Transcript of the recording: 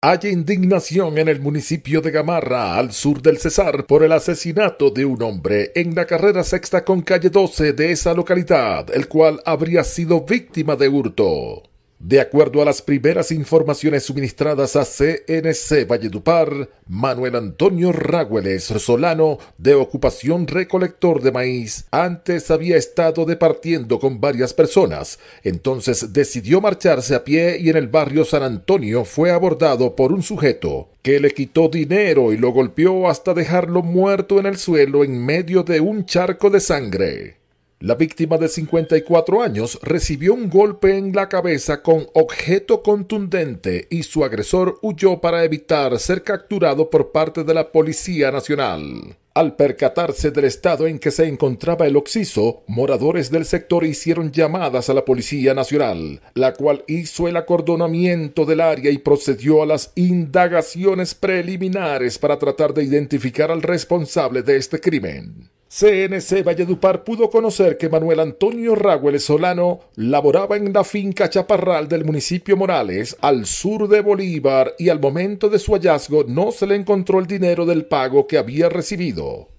Hay indignación en el municipio de Gamarra, al sur del Cesar, por el asesinato de un hombre en la carrera sexta con calle 12 de esa localidad, el cual habría sido víctima de hurto. De acuerdo a las primeras informaciones suministradas a CNC Valledupar, Manuel Antonio Ragüeles Solano, de ocupación recolector de maíz, antes había estado departiendo con varias personas, entonces decidió marcharse a pie y en el barrio San Antonio fue abordado por un sujeto que le quitó dinero y lo golpeó hasta dejarlo muerto en el suelo en medio de un charco de sangre. La víctima de 54 años recibió un golpe en la cabeza con objeto contundente y su agresor huyó para evitar ser capturado por parte de la Policía Nacional. Al percatarse del estado en que se encontraba el occiso, moradores del sector hicieron llamadas a la Policía Nacional, la cual hizo el acordonamiento del área y procedió a las indagaciones preliminares para tratar de identificar al responsable de este crimen. CNC Valledupar pudo conocer que Manuel Antonio Raguel Solano laboraba en la finca Chaparral del municipio Morales, al sur de Bolívar, y al momento de su hallazgo no se le encontró el dinero del pago que había recibido.